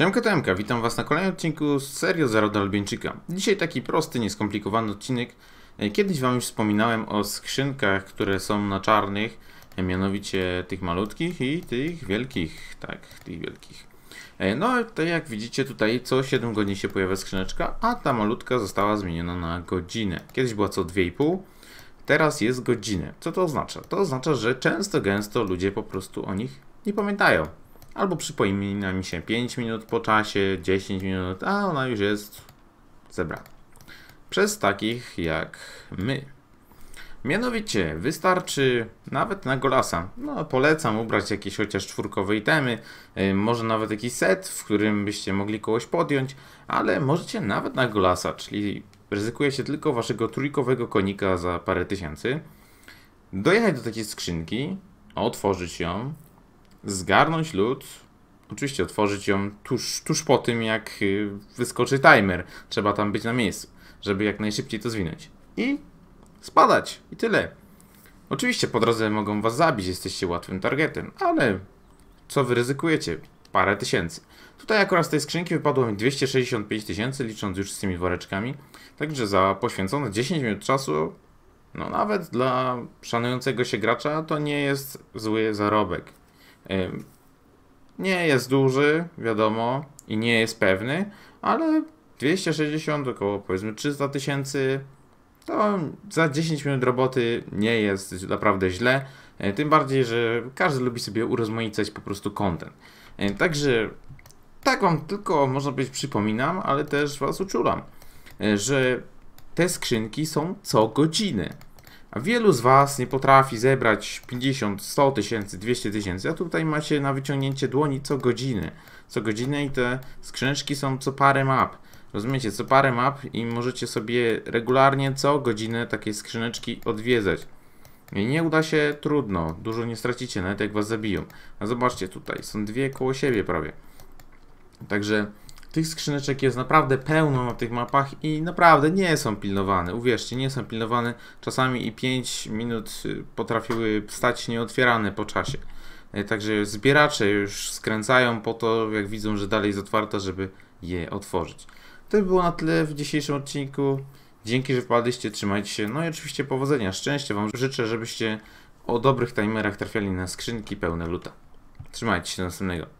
Siemka Temka, witam Was na kolejnym odcinku z serii Zero Albieńczyka. Dzisiaj taki prosty, nieskomplikowany odcinek. E, kiedyś Wam już wspominałem o skrzynkach, które są na czarnych, e, mianowicie tych malutkich i tych wielkich, tak, tych wielkich. E, no, to jak widzicie tutaj co 7 godzin się pojawia skrzyneczka, a ta malutka została zmieniona na godzinę. Kiedyś była co 2,5, teraz jest godzinę. Co to oznacza? To oznacza, że często, gęsto ludzie po prostu o nich nie pamiętają. Albo przypomina mi się 5 minut po czasie, 10 minut, a ona już jest zebrana. Przez takich jak my. Mianowicie wystarczy nawet na Golasa. No, polecam ubrać jakieś chociaż czwórkowe itemy, y, może nawet jakiś set, w którym byście mogli kogoś podjąć, ale możecie nawet na Golasa, czyli ryzykuje się tylko waszego trójkowego konika za parę tysięcy, dojechać do takiej skrzynki, otworzyć ją, zgarnąć lód, oczywiście otworzyć ją tuż, tuż po tym, jak y, wyskoczy timer. Trzeba tam być na miejscu, żeby jak najszybciej to zwinąć. I spadać. I tyle. Oczywiście po drodze mogą was zabić, jesteście łatwym targetem, ale co wy ryzykujecie? Parę tysięcy. Tutaj akurat z tej skrzynki wypadło mi 265 tysięcy, licząc już z tymi woreczkami. Także za poświęcone 10 minut czasu, no nawet dla szanującego się gracza, to nie jest zły zarobek. Nie jest duży, wiadomo, i nie jest pewny, ale 260, około powiedzmy 300 tysięcy, to za 10 minut roboty nie jest naprawdę źle. E, tym bardziej, że każdy lubi sobie urozmaicać po prostu content. E, także tak wam tylko, można być przypominam, ale też was uczulam, e, że te skrzynki są co godziny. A wielu z Was nie potrafi zebrać 50, 100 tysięcy, 200 tysięcy, a tutaj macie na wyciągnięcie dłoni co godziny. Co godzinę i te skrzyneczki są co parę map. Rozumiecie, co parę map i możecie sobie regularnie co godzinę takie skrzyneczki odwiedzać. I nie uda się, trudno, dużo nie stracicie, nawet jak was zabiją. A zobaczcie tutaj, są dwie koło siebie prawie. Także tych skrzyneczek jest naprawdę pełno na tych mapach i naprawdę nie są pilnowane. Uwierzcie, nie są pilnowane. Czasami i 5 minut y, potrafiły stać nieotwierane po czasie. E, także zbieracze już skręcają po to, jak widzą, że dalej jest otwarta, żeby je otworzyć. To by było na tyle w dzisiejszym odcinku. Dzięki, że wpadliście, trzymajcie się. No i oczywiście powodzenia, szczęścia Wam życzę, żebyście o dobrych timerach trafiali na skrzynki pełne luta. Trzymajcie się do następnego.